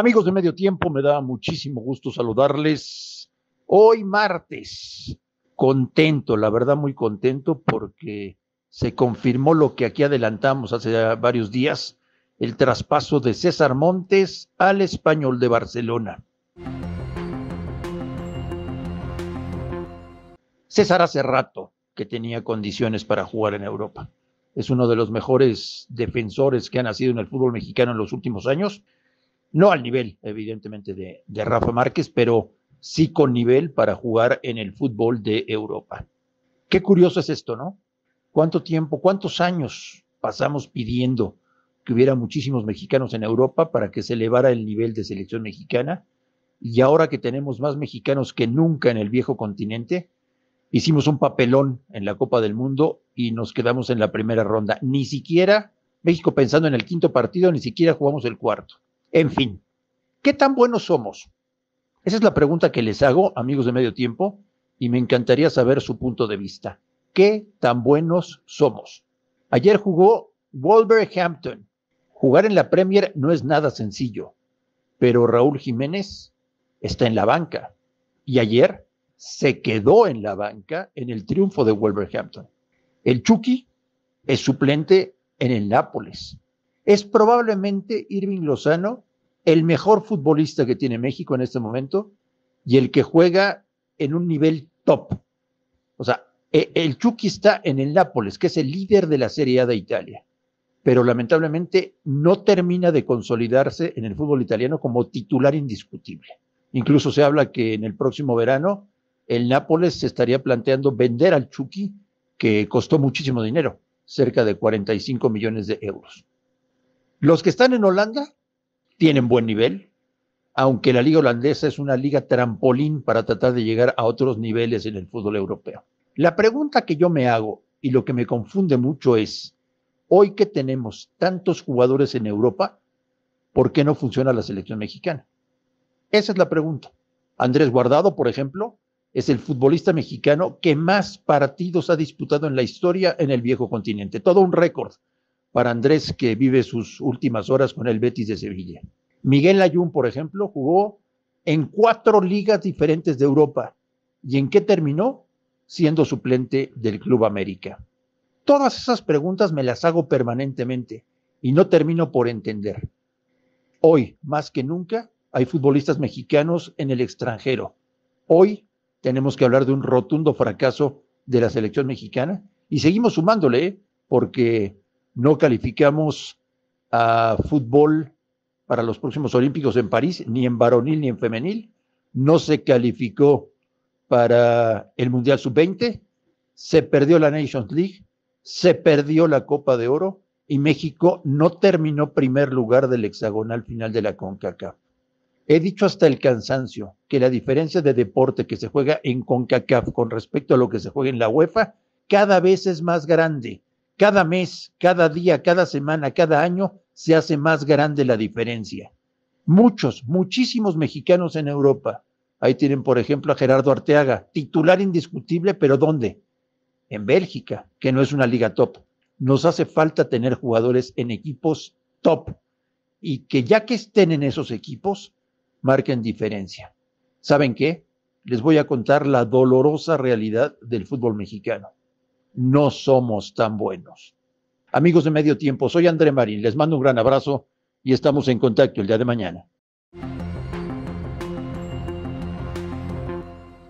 Amigos de Medio Tiempo, me da muchísimo gusto saludarles hoy martes. Contento, la verdad muy contento porque se confirmó lo que aquí adelantamos hace varios días, el traspaso de César Montes al español de Barcelona. César hace rato que tenía condiciones para jugar en Europa. Es uno de los mejores defensores que ha nacido en el fútbol mexicano en los últimos años no al nivel, evidentemente, de, de Rafa Márquez, pero sí con nivel para jugar en el fútbol de Europa. Qué curioso es esto, ¿no? ¿Cuánto tiempo, cuántos años pasamos pidiendo que hubiera muchísimos mexicanos en Europa para que se elevara el nivel de selección mexicana? Y ahora que tenemos más mexicanos que nunca en el viejo continente, hicimos un papelón en la Copa del Mundo y nos quedamos en la primera ronda. Ni siquiera, México pensando en el quinto partido, ni siquiera jugamos el cuarto. En fin, ¿qué tan buenos somos? Esa es la pregunta que les hago, amigos de medio tiempo, y me encantaría saber su punto de vista. ¿Qué tan buenos somos? Ayer jugó Wolverhampton. Jugar en la Premier no es nada sencillo, pero Raúl Jiménez está en la banca y ayer se quedó en la banca en el triunfo de Wolverhampton. El Chucky es suplente en el Nápoles es probablemente Irving Lozano el mejor futbolista que tiene México en este momento y el que juega en un nivel top. O sea, e, el Chucky está en el Nápoles, que es el líder de la Serie A de Italia, pero lamentablemente no termina de consolidarse en el fútbol italiano como titular indiscutible. Incluso se habla que en el próximo verano el Nápoles se estaría planteando vender al Chucky, que costó muchísimo dinero, cerca de 45 millones de euros. Los que están en Holanda tienen buen nivel, aunque la liga holandesa es una liga trampolín para tratar de llegar a otros niveles en el fútbol europeo. La pregunta que yo me hago y lo que me confunde mucho es, hoy que tenemos tantos jugadores en Europa, ¿por qué no funciona la selección mexicana? Esa es la pregunta. Andrés Guardado, por ejemplo, es el futbolista mexicano que más partidos ha disputado en la historia en el viejo continente, todo un récord para Andrés, que vive sus últimas horas con el Betis de Sevilla. Miguel Ayun, por ejemplo, jugó en cuatro ligas diferentes de Europa. ¿Y en qué terminó? Siendo suplente del Club América. Todas esas preguntas me las hago permanentemente y no termino por entender. Hoy, más que nunca, hay futbolistas mexicanos en el extranjero. Hoy tenemos que hablar de un rotundo fracaso de la selección mexicana y seguimos sumándole, ¿eh? porque no calificamos a fútbol para los próximos Olímpicos en París, ni en varonil ni en femenil. No se calificó para el Mundial Sub-20. Se perdió la Nations League. Se perdió la Copa de Oro. Y México no terminó primer lugar del hexagonal final de la CONCACAF. He dicho hasta el cansancio que la diferencia de deporte que se juega en CONCACAF con respecto a lo que se juega en la UEFA cada vez es más grande. Cada mes, cada día, cada semana, cada año se hace más grande la diferencia. Muchos, muchísimos mexicanos en Europa. Ahí tienen, por ejemplo, a Gerardo Arteaga, titular indiscutible, pero ¿dónde? En Bélgica, que no es una liga top. Nos hace falta tener jugadores en equipos top y que ya que estén en esos equipos, marquen diferencia. ¿Saben qué? Les voy a contar la dolorosa realidad del fútbol mexicano no somos tan buenos. Amigos de Medio Tiempo, soy André Marín, les mando un gran abrazo y estamos en contacto el día de mañana.